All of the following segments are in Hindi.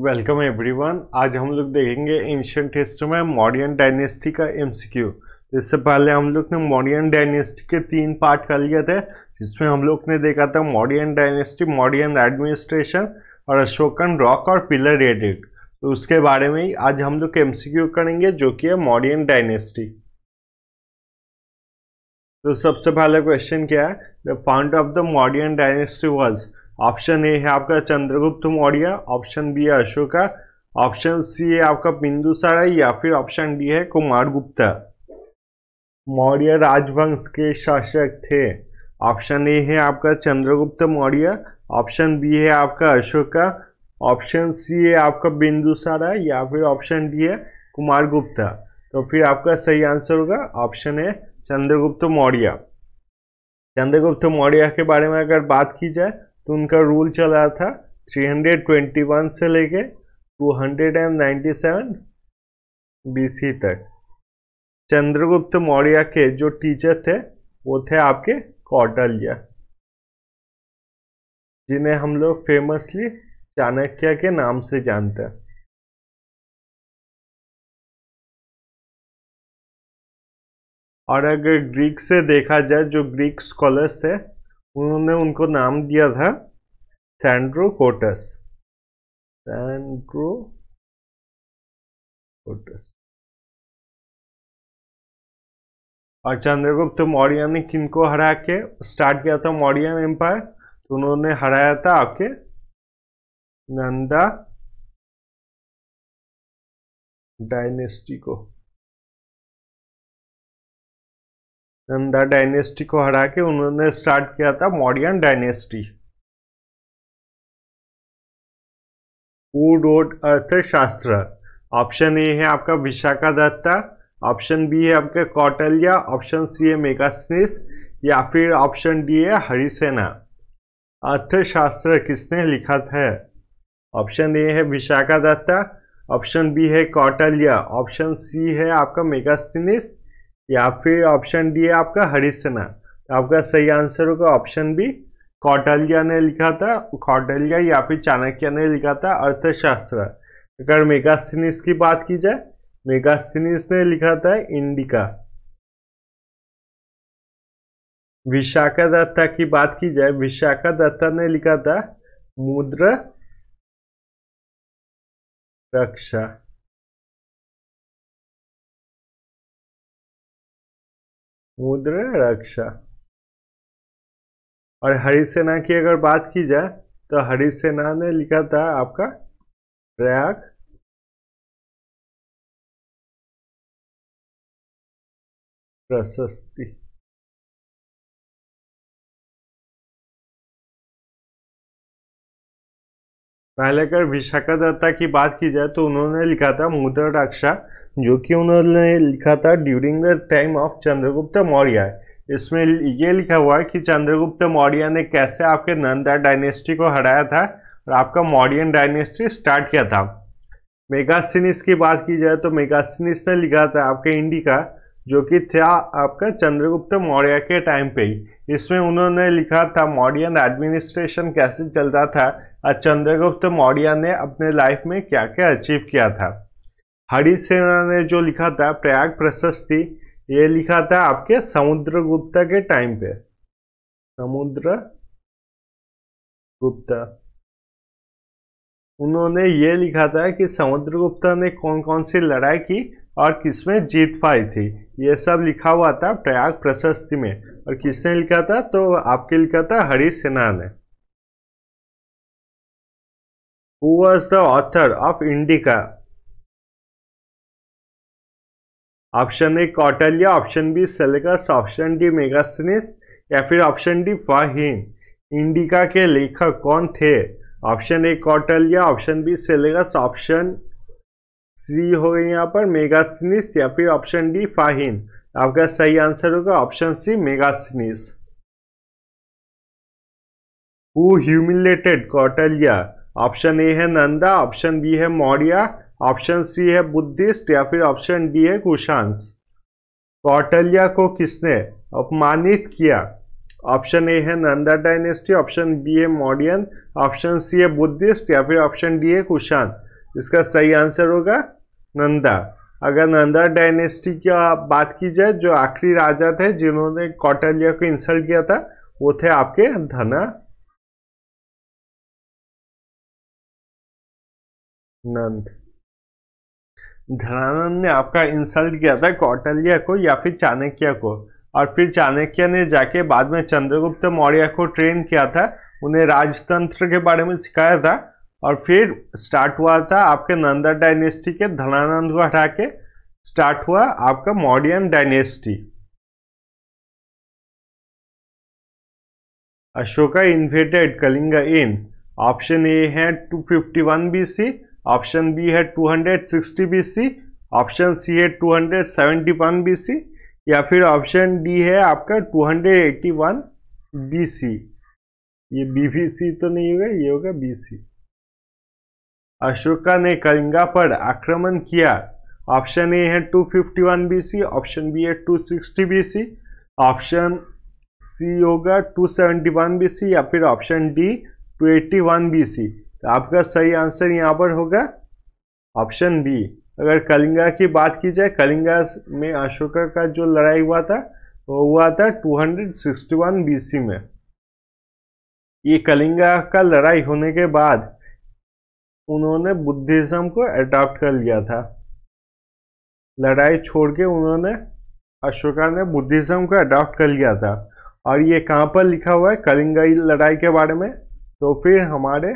वेलकम एवरीवन आज हम लोग देखेंगे एंशियंट हिस्ट्री में मॉडर्न डायनेस्टी का एमसीक्यू इससे पहले हम लोग ने मॉडर्न डायनेस्टी के तीन पार्ट कर लिए थे जिसमें हम लोग ने देखा था मॉडर्न डायनेस्टी मॉडर्न एडमिनिस्ट्रेशन और अशोकन रॉक और पिलर एडिट तो उसके बारे में ही आज हम लोग एम करेंगे जो कि है मॉडर्न डायनेस्टी तो सबसे पहला क्वेश्चन क्या है the found of the modern dynasty was option A है आपका चंद्रगुप्त मौर्य ऑप्शन बी है अशोका ऑप्शन सी है आपका बिंदु या फिर ऑप्शन डी है कुमार गुप्ता मौर्य राजवंश के शासक थे ऑप्शन ए है आपका चंद्रगुप्त मौर्य ऑप्शन बी है आपका अशोका ऑप्शन सी है आपका बिंदु या फिर ऑप्शन डी है कुमार गुप्ता तो फिर आपका सही आंसर होगा ऑप्शन ए चंद्रगुप्त मौर्य चंद्रगुप्त मौर्य के बारे में अगर बात की जाए तो उनका रूल चला था 321 से लेके 297 बीसी तक चंद्रगुप्त मौर्य के जो टीचर थे वो थे आपके कौटल्य जिन्हें हम लोग फेमसली चाणक्य के नाम से जानते हैं और अगर ग्रीक से देखा जाए जो ग्रीक स्कॉलर्स है उन्होंने उनको नाम दिया था सैंड्रो कोटस सैंड्रो कोटस और चंद्रगुप्त मौर्य ने किनको हरा के स्टार्ट किया था मौर्य एम्पायर तो उन्होंने हराया था आपके नंदा डायनेस्टी को नंदा डायनेस्टी को हरा के उन्होंने स्टार्ट किया था modern dynasty who Arthashastra option A है आपका विशाखा दत्ता ऑप्शन बी है आपका कौटल्या ऑप्शन सी है मेगास्निस या फिर ऑप्शन डी है हरिसेना अर्थशास्त्र किसने लिखा था ऑप्शन ए है विशाखा दत्ता ऑप्शन बी है कौटल्या ऑप्शन सी है आपका मेगास्निस या फिर ऑप्शन डी है आपका हरिसेना तो आपका सही आंसर होगा ऑप्शन बी कौटल्या ने लिखा था कौटल्या या फिर चाणक्य ने लिखा था अर्थशास्त्र अगर मेगास्थिनिस की बात की जाए मेगास्थिनिस ने लिखा था इंडिका विशाखा दत्ता की बात की जाए विशाखा दत्ता ने लिखा था मुद्रा रक्षा मुद्र रक्षा और हरी सेना की अगर बात की जाए तो हरी सेना ने लिखा था आपका प्रयाग प्रशस्ति पहले अगर विशाखा दत्ता की बात की जाए तो उन्होंने लिखा था मुद्र रक्षा जो कि उन्होंने लिखा था during the time of Chandragupta Maurya इसमें ये लिखा हुआ है कि चंद्रगुप्त मौर्य ने कैसे आपके नंदा डायनेस्टी को हराया था और आपका मौर्यन डायनेस्टी स्टार्ट किया था मेगासिनिस की बात की जाए तो मेगासिनिस ने लिखा था आपके इंडी का जो कि था आपका चंद्रगुप्त मौर्य के टाइम पे ही इसमें उन्होंने लिखा था मौर्यन एडमिनिस्ट्रेशन कैसे चलता था और चंद्रगुप्त मौर्य ने अपने लाइफ में क्या क्या अचीव किया था हरि सेना ने जो लिखा था प्रयाग प्रशस्ति ये लिखा था आपके समुद्र गुप्ता के टाइम पे समुद्र गुप्ता उन्होंने ये लिखा था कि समुद्र गुप्ता ने कौन कौन सी लड़ाई की और किसमें जीत पाई थी ये सब लिखा हुआ था प्रयाग प्रशस्ति में और किसने लिखा था तो आपके लिखा था हरी सेना ने who was the author of Indica option A Kautilya option B Seleucus option D Megasthenes या फिर ऑप्शन डी फाहिन इंडिका के लेखक कौन थे option A Kautilya option B Seleucus option C हो गई यहाँ पर मेगास्निस या फिर ऑप्शन डी फाहिन आपका सही आंसर होगा option C Megasthenes who humiliated Kautilya option A है नंदा ऑप्शन बी है मौर्या ऑप्शन सी है बुद्धिस्ट या फिर ऑप्शन डी है कुशांस कौटल्या को किसने अपमानित किया ऑप्शन ए है नंदा डायनेस्टी ऑप्शन बी है मॉडियन ऑप्शन सी है बुद्धिस्ट या फिर ऑप्शन डी है कुशान इसका सही आंसर होगा नंदा अगर नंदा डायनेस्टी की बात की जाए जो आखिरी राजा थे जिन्होंने कौटल्या को इंसल्ट किया था वो थे आपके धना नंद धनानंद ने आपका इंसल्ट किया था कौटल्या को या फिर चाणक्य को और फिर चाणक्य ने जाके बाद में चंद्रगुप्त मौर्य को ट्रेन किया था उन्हें राजतंत्र के बारे में सिखाया था और फिर स्टार्ट हुआ था आपके नंदा डायनेस्टी के धनानंद को हटा के स्टार्ट हुआ आपका modern dynasty Ashoka invaded Kalinga in option A है 251 बीसी ऑप्शन बी है 260 बीसी ऑप्शन सी है 271 बीसी या फिर ऑप्शन डी है आपका 281 बीसी ये बी तो नहीं होगा ये होगा बीसी अशोका ने कलिंगा पर आक्रमण किया ऑप्शन ए है 251 बीसी ऑप्शन बी है 260 बीसी ऑप्शन सी होगा 271 बीसी या फिर ऑप्शन डी 281 बीसी तो आपका सही आंसर यहाँ पर होगा ऑप्शन बी अगर कलिंगा की बात की जाए कलिंगा में अशोका का जो लड़ाई हुआ था वो हुआ था 261 बीसी में ये कलिंगा का लड़ाई होने के बाद उन्होंने बुद्धिज्म को अडॉप्ट कर लिया था लड़ाई छोड़ के उन्होंने अशोका ने बुद्धिज्म को अडॉप्ट कर लिया था और ये कहाँ पर लिखा हुआ है कलिंगा लड़ाई के बारे में तो फिर हमारे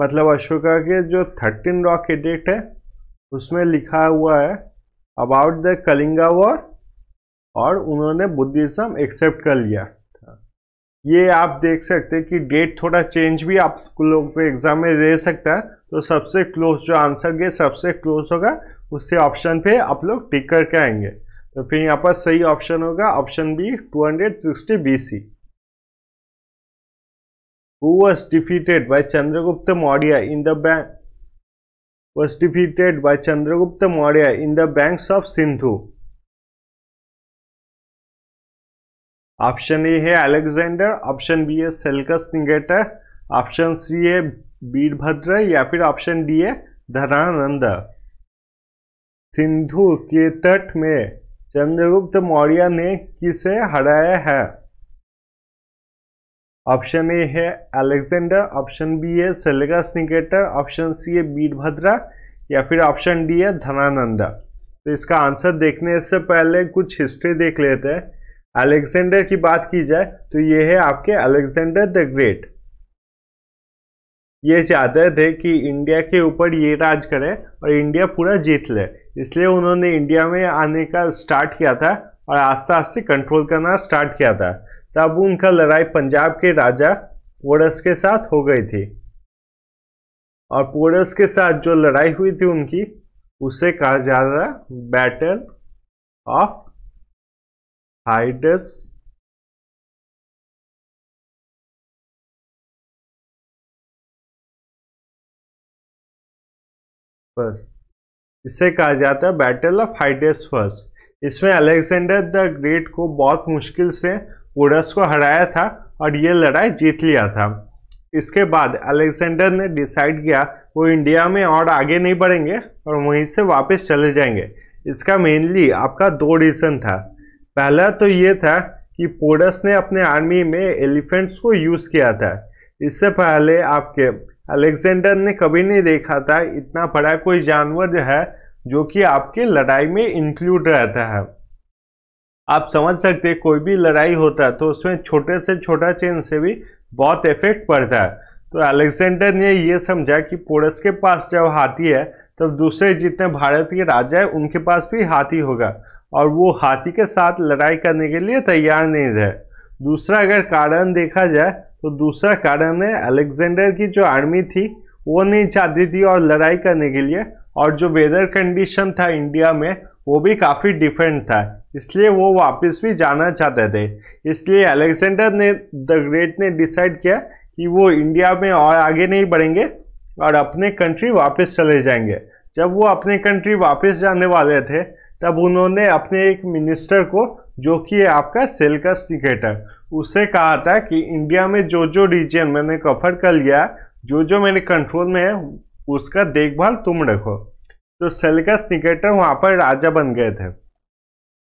मतलब अशोका के जो थर्टीन रॉक एडिक्ट है उसमें लिखा हुआ है अबाउट द कलिंगा वॉर और उन्होंने बुद्धिज़्म एक्सेप्ट कर लिया था ये आप देख सकते हैं कि डेट थोड़ा चेंज भी आप लोग पे एग्जाम में रह सकता है तो सबसे क्लोज जो आंसर गए सबसे क्लोज होगा उससे ऑप्शन पे आप लोग टिक करके आएंगे तो फिर यहाँ पर सही ऑप्शन होगा option B 260 C who was defeated by Chandragupta Maurya in the bank was defeated by Chandragupta Maurya in the banks of Sindhu. Option A है अलेक्जेंडर ऑप्शन बी है सेल्कस निगेटर ऑप्शन सी है वीरभद्र या फिर ऑप्शन डी है धनानंद सिंधु के तट में चंद्रगुप्त मौर्य ने किसे हराया है ऑप्शन ए है अलेक्जेंडर ऑप्शन बी है सेलेगा स्निकेटर ऑप्शन सी है वीरभद्रा या फिर ऑप्शन डी है धनानंदा तो इसका आंसर देखने से पहले कुछ हिस्ट्री देख लेते हैं अलेक्जेंडर की बात की जाए तो ये है आपके अलेक्जेंडर द ग्रेट ये चाहते थे कि इंडिया के ऊपर ये राज करें और इंडिया पूरा जीत ले इसलिए उन्होंने इंडिया में आने का स्टार्ट किया था और आस्ते आस्ते कंट्रोल करना स्टार्ट किया था तब उनका लड़ाई पंजाब के राजा पोरस के साथ हो गई थी और पोरस के साथ जो लड़ाई हुई थी उनकी उसे कहा जा रहा बैटल ऑफ हाइडस इसे कहा जाता है बैटल ऑफ हाइडेस फर्स्ट इसमें अलेक्जेंडर द ग्रेट को बहुत मुश्किल से पोरस को हराया था और ये लड़ाई जीत लिया था इसके बाद अलेक्जेंडर ने डिसाइड किया वो इंडिया में और आगे नहीं बढ़ेंगे और वहीं से वापस चले जाएंगे इसका मेनली आपका दो रीज़न था पहला तो ये था कि पोरस ने अपने आर्मी में एलिफेंट्स को यूज़ किया था इससे पहले आपके अलेक्जेंडर ने कभी नहीं देखा था इतना बड़ा कोई जानवर जो है जो कि आपके लड़ाई में इंक्लूड रहता है आप समझ सकते हैं कोई भी लड़ाई होता है तो उसमें छोटे से छोटा चेंज से भी बहुत इफेक्ट पड़ता है तो अलेक्जेंडर ने ये समझा कि पोरस के पास जब हाथी है तब तो दूसरे जितने भारत के राजा है उनके पास भी हाथी होगा और वो हाथी के साथ लड़ाई करने के लिए तैयार नहीं रहे दूसरा अगर कारण देखा जाए तो दूसरा कारण है अलेक्जेंडर की जो आर्मी थी वो नहीं चाहती थी और लड़ाई करने के लिए और जो वेदर कंडीशन था इंडिया में वो भी काफ़ी डिफरेंट था इसलिए वो वापस भी जाना चाहते थे इसलिए अलेक्जेंडर ने द ग्रेट ने डिसाइड किया कि वो इंडिया में और आगे नहीं बढ़ेंगे और अपने कंट्री वापस चले जाएंगे जब वो अपने कंट्री वापस जाने वाले थे तब उन्होंने अपने एक मिनिस्टर को जो कि आपका सेलकस निकेटर उससे कहा था कि इंडिया में जो जो रीजन मैंने कवर कर लिया जो जो मेरे कंट्रोल में है उसका देखभाल तुम रखो तो सेलकस निकेटर वहाँ पर राजा बन गए थे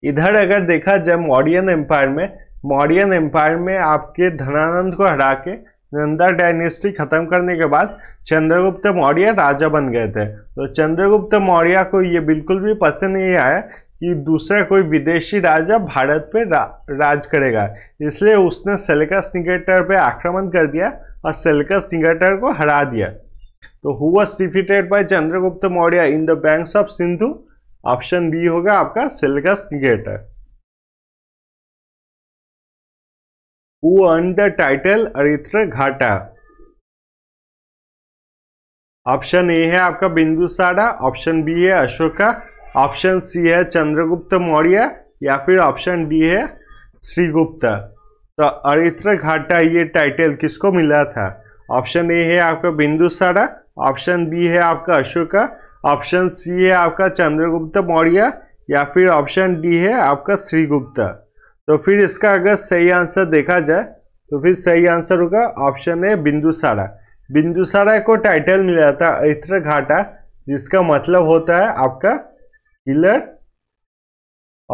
इधर अगर देखा जब मौर्यन एम्पायर में मौर्यन एम्पायर में आपके धनानंद को हरा के नंदा डायनेस्टी खत्म करने के बाद चंद्रगुप्त मौर्य राजा बन गए थे तो चंद्रगुप्त मौर्य को ये बिल्कुल भी पसंद नहीं आया कि दूसरा कोई विदेशी राजा भारत पे रा, राज करेगा इसलिए उसने सेलिकस निगेटर पे आक्रमण कर दिया और सेलिकस निगेटर को हरा दिया तो हुआ defeated by Chandragupta Maurya in the banks of Sindhu option B होगा आपका Seleucus theatre who earned the title अरित्र घाटा ऑप्शन ए है आपका बिंदु साड़ा ऑप्शन बी है अशोका ऑप्शन सी है चंद्रगुप्त मौर्य या फिर ऑप्शन डी है श्रीगुप्त तो अरित्र घाटा ये टाइटल किसको मिला था ऑप्शन ए है आपका बिंदुसारा ऑप्शन बी है आपका अशोका ऑप्शन सी है आपका चंद्रगुप्त मौर्य या फिर ऑप्शन डी है आपका श्रीगुप्त तो फिर इसका अगर सही आंसर देखा जाए तो फिर सही आंसर होगा ऑप्शन है बिंदुसारा बिंदुसारा को टाइटल मिला था इत्र घाटा जिसका मतलब होता है आपका किलर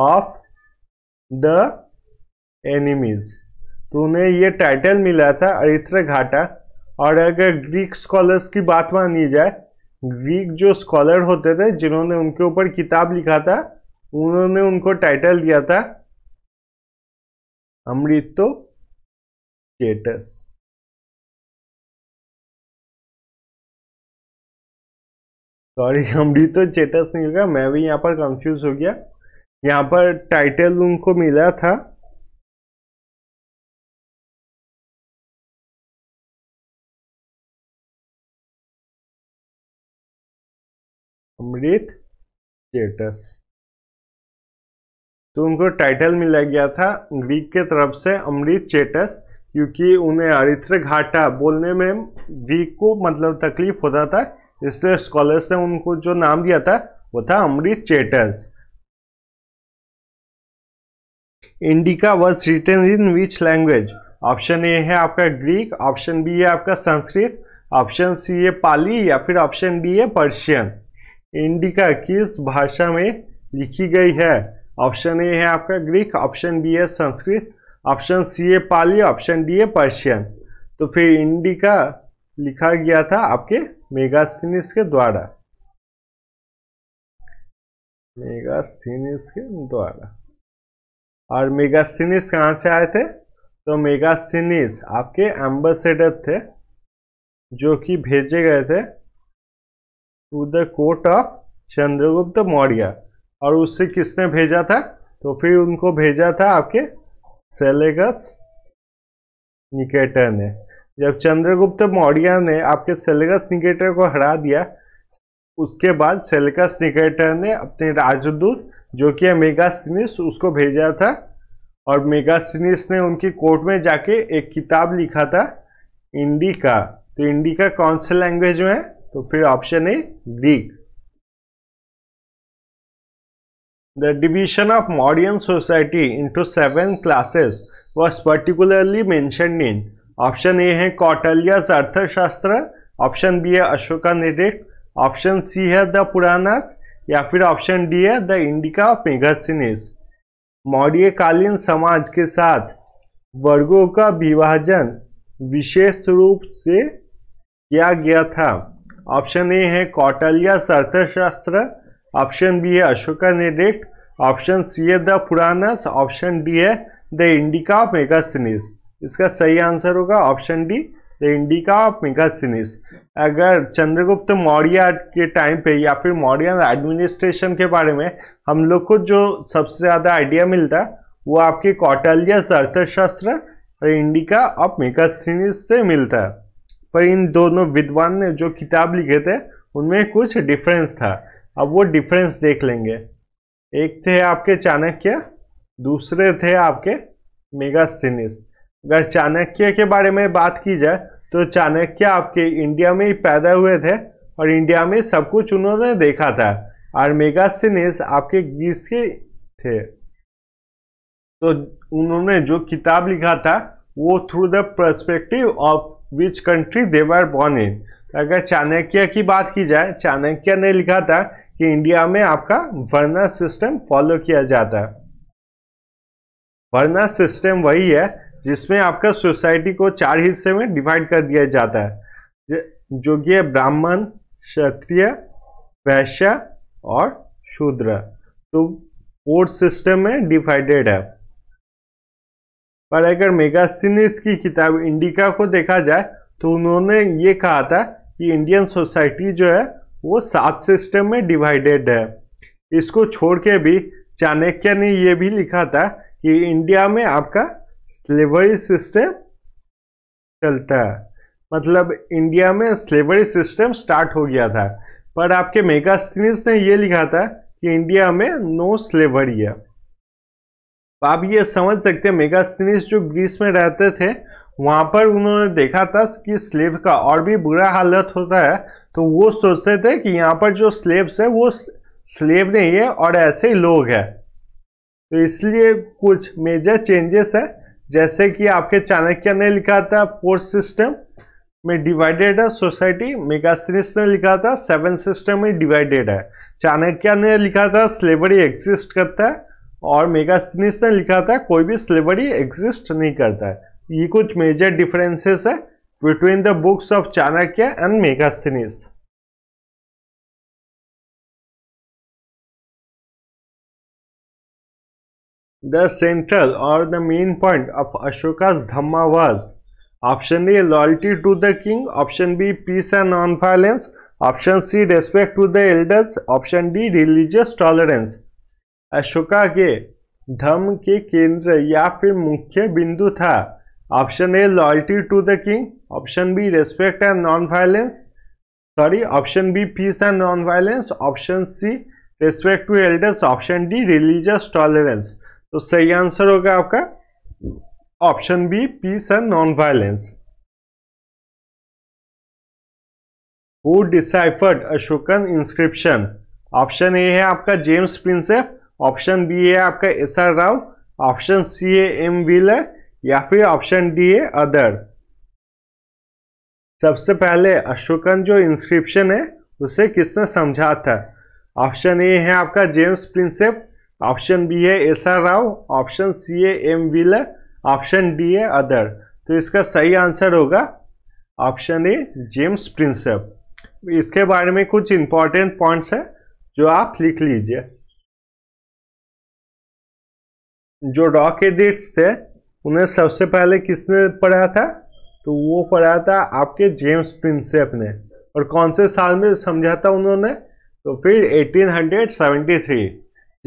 ऑफ द एनिमीज तो उन्हें ये टाइटल मिला था अरित्र घाटा और अगर ग्रीक स्कॉलर्स की बात मानी जाए ग्रीक जो स्कॉलर होते थे जिन्होंने उनके ऊपर किताब लिखा था उन्होंने उनको टाइटल दिया था अमृतो चेटस सॉरी अमृतो चेटस नहीं लगा मैं भी यहाँ पर कंफ्यूज हो गया यहाँ पर टाइटल उनको मिला था अमृत चेटस तो उनको टाइटल मिला गया था ग्रीक के तरफ से अमृत चेटस क्योंकि उन्हें अरित्र घाटा बोलने में ग्रीक को मतलब तकलीफ होता था इसलिए स्कॉलर्स ने उनको जो नाम दिया था वो था अमृत चेटस Indica was written in which language option A है आपका ग्रीक ऑप्शन बी है आपका संस्कृत ऑप्शन सी है पाली या फिर ऑप्शन डी है पर्शियन इंडिका किस भाषा में लिखी गई है ऑप्शन ए है आपका ग्रीक ऑप्शन बी है संस्कृत ऑप्शन सी है पाली ऑप्शन डी है पर्शियन तो फिर इंडिका लिखा गया था आपके मेगास्थीनिस के द्वारा मेगास्थीनिस के द्वारा और मेगास्थिनिस कहाँ से आए थे तो मेगास्थिनिस आपके एम्बेसडर थे जो कि भेजे गए थे to the court of Chandragupta Maurya और उससे किसने भेजा था तो फिर उनको भेजा था आपके सेलेगस निकेटर ने जब चंद्रगुप्त मौर्य ने आपके सेलेगस निकेटर को हरा दिया उसके बाद सेलेगस निकेटर ने अपने राजदूत जो कि मेगासिनिस उसको भेजा था और मेगासिनिस ने उनकी कोर्ट में जाके एक किताब लिखा था इंडिका तो इंडिका कौन से लैंग्वेज में तो फिर option A Greek the division of modern society into seven classes was particularly mentioned in option A है कौटल्यास अर्थशास्त्र ऑप्शन बी है अशोका निरिक ऑप्शन सी है द पुरानास या फिर ऑप्शन डी है द इंडिका ऑफ मेगासिनिस मौर्यकालीन समाज के साथ वर्गों का विभाजन विशेष रूप से किया गया था ऑप्शन ए है कौटल्य अर्थशास्त्र ऑप्शन बी है अशोका नेडेट ऑप्शन सी है द पुरानस ऑप्शन डी है द इंडिका मेगासिनिस इसका सही आंसर होगा option D the Indica Megasthenes अगर चंद्रगुप्त मौर्य के टाइम पे या फिर मौर्य एडमिनिस्ट्रेशन के बारे में हम लोग को जो सबसे ज़्यादा आइडिया मिलता है वो आपके कौटल्य अर्थशास्त्र और इंडिका ऑफ मेगासिनिस से मिलता है पर इन दोनों विद्वान ने जो किताब लिखे थे उनमें कुछ डिफरेंस था अब वो डिफरेंस देख लेंगे एक थे आपके चाणक्य दूसरे थे आपके मेगास्थिनिस अगर चाणक्य के बारे में बात की जाए तो चाणक्य आपके इंडिया में ही पैदा हुए थे और इंडिया में सब कुछ उन्होंने देखा था और मेगास्थिनिस आपके ग्रीस के थे तो उन्होंने जो किताब लिखा था वो through the perspective of which country they were born in अगर चाणक्य की बात की जाए चाणक्य ने लिखा था कि इंडिया में आपका वर्ना सिस्टम फॉलो किया जाता है वर्ना सिस्टम वही है जिसमें आपका सोसाइटी को चार हिस्से में डिवाइड कर दिया जाता है जो कि है ब्राह्मण क्षत्रिय वैश्य और शूद्र तो कोर्ट सिस्टम में डिवाइडेड है पर अगर मेगासिनिस की किताब इंडिका को देखा जाए तो उन्होंने ये कहा था कि इंडियन सोसाइटी जो है वो सात सिस्टम में डिवाइडेड है इसको छोड़ के भी चाणक्य ने ये भी लिखा था कि इंडिया में आपका स्लेवरी सिस्टम चलता है मतलब इंडिया में स्लेवरी सिस्टम स्टार्ट हो गया था पर आपके मेगास्थनीस ने यह लिखा था कि इंडिया में नो स्लेवरी है तो आप ये समझ सकते हैं मेगास्थनीस जो ग्रीस में रहते थे वहाँ पर उन्होंने देखा था कि स्लेब का और भी बुरा हालत होता है तो वो सोचते थे कि यहाँ पर जो स्लेब्स है वो स्लेब नहीं है और ऐसे ही लोग हैं तो इसलिए कुछ मेजर चेंजेस है जैसे कि आपके चाणक्य ने लिखा था फोर्थ सिस्टम में डिवाइडेड है सोसाइटी मेगास्थनीस ने लिखा था सेवन सिस्टम में डिवाइडेड है चाणक्य ने लिखा था स्लेबरी एग्जिस्ट करता है और मेगास्थनीस ने लिखा था कोई भी सेलिब्रिटी एग्जिस्ट नहीं करता है ये कुछ मेजर डिफरेंसेस है between the books of Chanakya and Megasthenes the central और the main point of Ashoka's dhamma was option A loyalty to the king option B peace and non violence option C respect to the elders option D religious tolerance Ashoka के धर्म के केंद्र या फिर मुख्य बिंदु था option A loyalty to the king option B respect and non violence sorry option B peace and non violence option C respect to elders option D religious tolerance तो सही आंसर होगा आपका option B peace and non violence who deciphered Ashokan inscription option A है आपका जेम्स प्रिंसेफ ऑप्शन बी है आपका S R Rao option C है एम विलर या फिर ऑप्शन डी है अदर सबसे पहले अशोकन जो इंस्क्रिप्शन है उसे किसने समझा था ऑप्शन ए है आपका जेम्स प्रिंसेप ऑप्शन बी है S R Rao option C है एम विलर ऑप्शन डी है अदर तो इसका सही आंसर होगा ऑप्शन ए जेम्स प्रिंसेप इसके बारे में कुछ इंपॉर्टेंट पॉइंट्स है जो आप लिख लीजिए जो रॉक एडिट्स थे उन्हें सबसे पहले किसने पढ़ा था तो वो पढ़ा था आपके जेम्स प्रिंसेप ने और कौन से साल में समझा था उन्होंने तो फिर 1873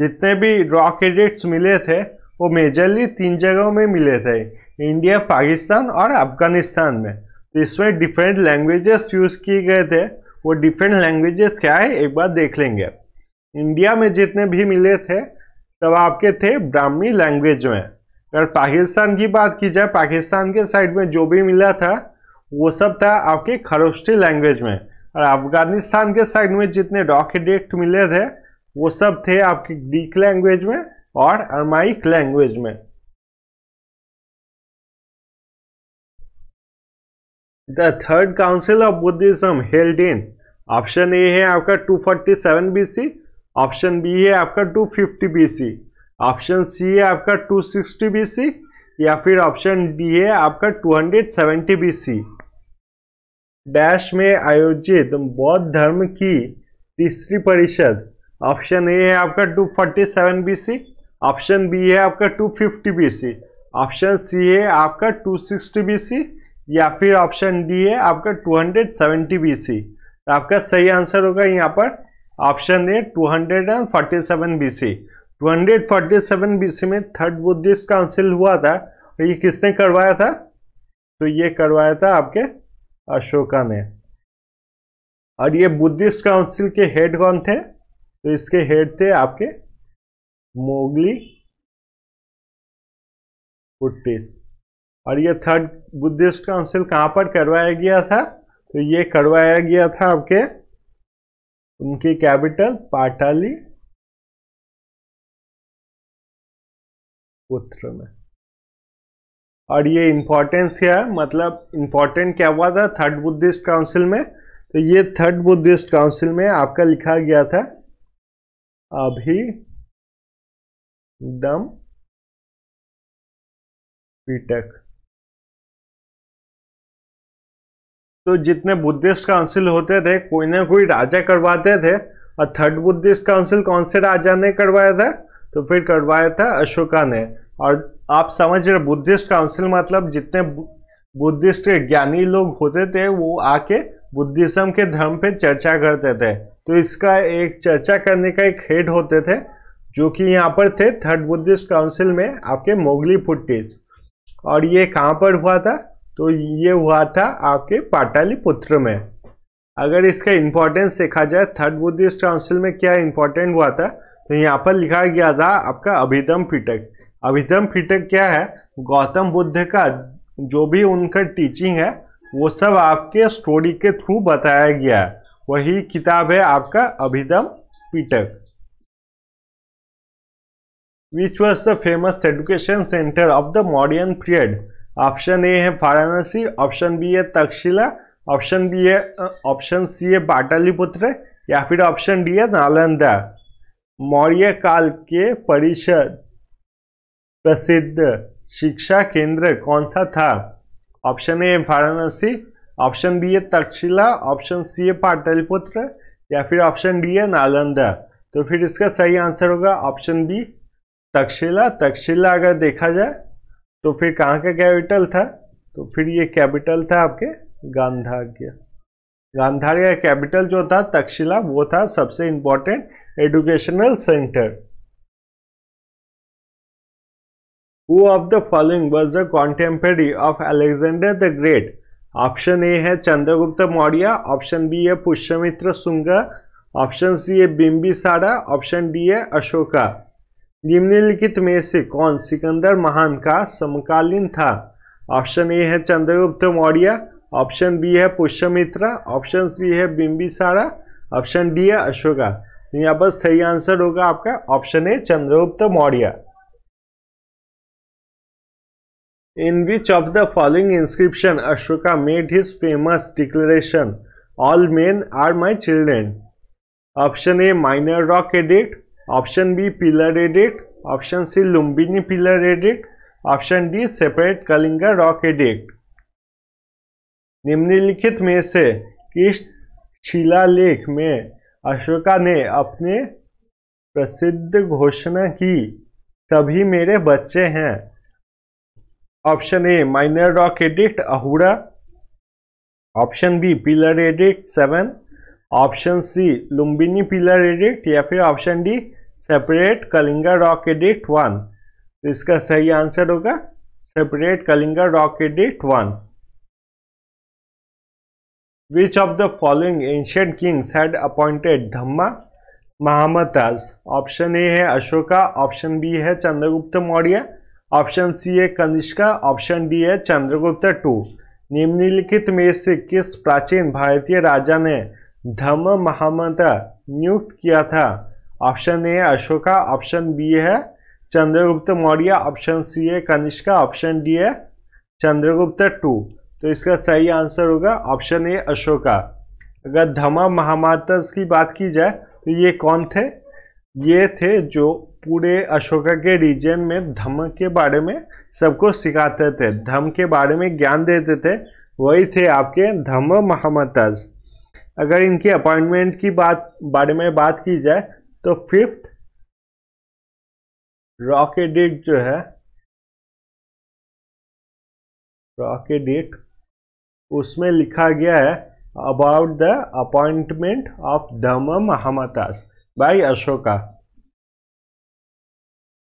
जितने भी रॉक एडिट्स मिले थे वो मेजरली तीन जगहों में मिले थे इंडिया पाकिस्तान और अफगानिस्तान में तो इसमें डिफरेंट लैंग्वेजेस यूज़ किए गए थे वो डिफरेंट लैंग्वेजेस क्या है एक बार देख लेंगे इंडिया में जितने भी मिले थे सब आपके थे ब्राह्मी लैंग्वेज में अगर पाकिस्तान की बात की जाए पाकिस्तान के साइड में जो भी मिला था वो सब था आपके खरोष्टी लैंग्वेज में और अफगानिस्तान के साइड में जितने डॉक्यूडेक्ट मिले थे वो सब थे आपके ग्रीक लैंग्वेज में और अरमाइक लैंग्वेज में the third council of Buddhism held in option A है आपका 247 सी ऑप्शन बी है आपका 250 फिफ्टी बीसी ऑप्शन सी है आपका 260 सिक्सटी या फिर ऑप्शन डी है आपका 270 हंड्रेड बीसी डैश में आयोजित बौद्ध धर्म की तीसरी परिषद ऑप्शन ए है आपका 247 फोर्टी ऑप्शन बी है आपका 250 फिफ्टी ऑप्शन सी है आपका 260 सिक्सटी या फिर ऑप्शन डी है आपका 270 हंड्रेड तो आपका सही आंसर होगा यहाँ पर ऑप्शन ए 247 बीसी 247 बीसी में थर्ड बुद्धिस्ट काउंसिल हुआ था और ये किसने करवाया था तो ये करवाया था आपके अशोका ने और ये बुद्धिस्ट काउंसिल के हेड कौन थे तो इसके हेड थे आपके मोगली पुट्टिस और ये थर्ड बुद्धिस्ट काउंसिल कहां पर करवाया गया था तो ये करवाया गया था आपके उनकी कैपिटल पाटाली पुत्र में और ये इंपॉर्टेंस क्या है मतलब इंपॉर्टेंट क्या हुआ था थर्ड बुद्धिस्ट काउंसिल में तो ये थर्ड बुद्धिस्ट काउंसिल में आपका लिखा गया था अभी दम पीटक तो जितने बुद्धिस्ट काउंसिल होते थे कोई ना कोई राजा करवाते थे और थर्ड बुद्धिस्ट काउंसिल कौन से राजा ने करवाया था तो फिर करवाया था अशोका ने और आप समझ रहे बुद्धिस्ट काउंसिल मतलब जितने बुद्धिस्ट के ज्ञानी लोग होते थे वो आके बुद्धिज्म के धर्म पे चर्चा करते थे तो इसका एक चर्चा करने का एक हेड होते थे जो कि यहाँ पर थे थर्ड बुद्धिस्ट काउंसिल में आपके मोगली फुट्टीज और ये कहाँ पर हुआ था तो ये हुआ था आपके पाटलिपुत्र में अगर इसका इंपॉर्टेंस देखा जाए थर्ड बुद्धिस्ट काउंसिल में क्या इंपॉर्टेंट हुआ था तो यहाँ पर लिखा गया था आपका अभिधम पीटक अभिधम पीटक क्या है गौतम बुद्ध का जो भी उनका टीचिंग है वो सब आपके स्टोरी के थ्रू बताया गया है वही किताब है आपका Abhidhamma Pitaka which was the famous education centre of the modern period option A है वाराणसी ऑप्शन बी है तक्षशिला ऑप्शन बी है ऑप्शन सी है पाटलिपुत्र या फिर ऑप्शन डी है नालंदा मौर्य काल के परिषद प्रसिद्ध शिक्षा केंद्र कौन सा था option A Varanasi option B है तक्षशिला ऑप्शन सी है पाटलिपुत्र या फिर ऑप्शन डी है नालंदा तो फिर इसका सही आंसर होगा ऑप्शन बी तक्षशिला तक्षशिला अगर देखा जाए तो फिर कहाँ का कैपिटल था तो फिर ये कैपिटल था आपके गांधार्य गांधार्य कैपिटल जो था तक्षशिला वो था सबसे important educational centre who of the following was the contemporary of Alexander the Great option A है चंद्रगुप्त मौर्य ऑप्शन बी है पुष्यमित्र सुंगा ऑप्शन सी है साड़ा ऑप्शन डी है अशोका निम्नलिखित में से कौन सिकंदर महान का समकालीन था ऑप्शन ए है चंद्रगुप्त मौर्य ऑप्शन बी है पुष्यमित्रा ऑप्शन सी है बिम्बिसारा ऑप्शन डी है अशोका तो यहाँ पर सही आंसर होगा आपका option A Chandragupta Maurya in which of the following inscription Ashoka made his famous declaration all men are my children option A minor rock edict option B pillar edict option C Lumbini pillar edict option D separate Kalinga rock edict निम्नलिखित में से किस शिलालेख में अशोका ने अपने प्रसिद्ध घोषणा की सभी मेरे बच्चे हैं option A minor rock edict Ahraura option B pillar edict seven option C Lumbini pillar edict या फिर option D separate Kalinga rock edict one तो इसका सही आंसर होगा separate Kalinga rock edict one which of the following ancient kings had appointed dhamma mahamatras option A है अशोका ऑप्शन बी है चंद्रगुप्त मौर्य ऑप्शन सी है कनिष्का ऑप्शन डी है चंद्रगुप्त टू निम्नलिखित में से किस प्राचीन भारतीय राजा ने धम्म महामंत नियुक्त किया था option A Ashoka option B है चंद्रगुप्त मौर्य ऑप्शन सी है कनिष्का ऑप्शन डी है चंद्रगुप्त टू तो इसका सही आंसर होगा ऑप्शन ए अशोका अगर धमा महामातस की बात की जाए तो ये कौन थे ये थे जो पूरे अशोका के रीजन में धम्म के बारे में सबको सिखाते थे धम्म के बारे में ज्ञान देते थे वही थे आपके धम्म महामतज अगर इनकी अपॉइंटमेंट की बात बारे में बात की जाए तो फिफ्थ रॉकेडिट जो है रॉकेडिट उसमें लिखा गया है about the appointment of them महामतास bye Ashoka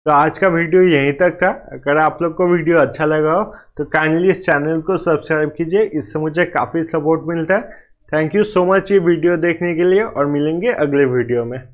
तो आज का वीडियो यहीं तक था अगर आप लोग को वीडियो अच्छा लगा हो तो काइंडली इस चैनल को सब्सक्राइब कीजिए इससे मुझे काफ़ी सपोर्ट मिलता है थैंक यू सो मच ये वीडियो देखने के लिए और मिलेंगे अगले वीडियो में